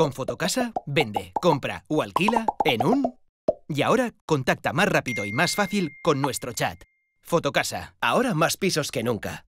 Con Fotocasa, vende, compra o alquila en un... Y ahora contacta más rápido y más fácil con nuestro chat. Fotocasa, ahora más pisos que nunca.